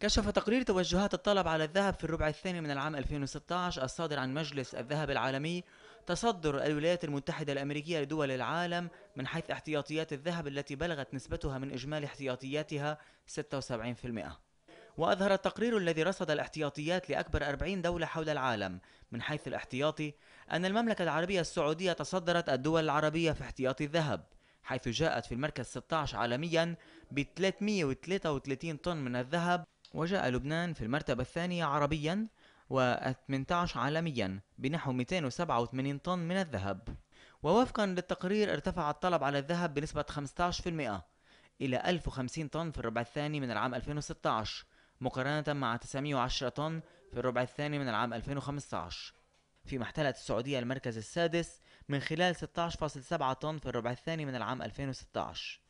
كشف تقرير توجهات الطلب على الذهب في الربع الثاني من العام 2016 الصادر عن مجلس الذهب العالمي تصدر الولايات المتحدة الأمريكية لدول العالم من حيث احتياطيات الذهب التي بلغت نسبتها من إجمالي احتياطياتها 76%. وأظهر التقرير الذي رصد الاحتياطيات لأكبر 40 دولة حول العالم من حيث الاحتياطي أن المملكة العربية السعودية تصدرت الدول العربية في احتياطي الذهب حيث جاءت في المركز 16 عالميا ب 333 طن من الذهب وجاء لبنان في المرتبة الثانية عربيا و18 عالميا بنحو 287 طن من الذهب ووفقا للتقرير ارتفع الطلب على الذهب بنسبة 15% إلى 1050 طن في الربع الثاني من العام 2016 مقارنة مع 910 طن في الربع الثاني من العام 2015 فيما احتلت السعودية المركز السادس من خلال 16.7 طن في الربع الثاني من العام 2016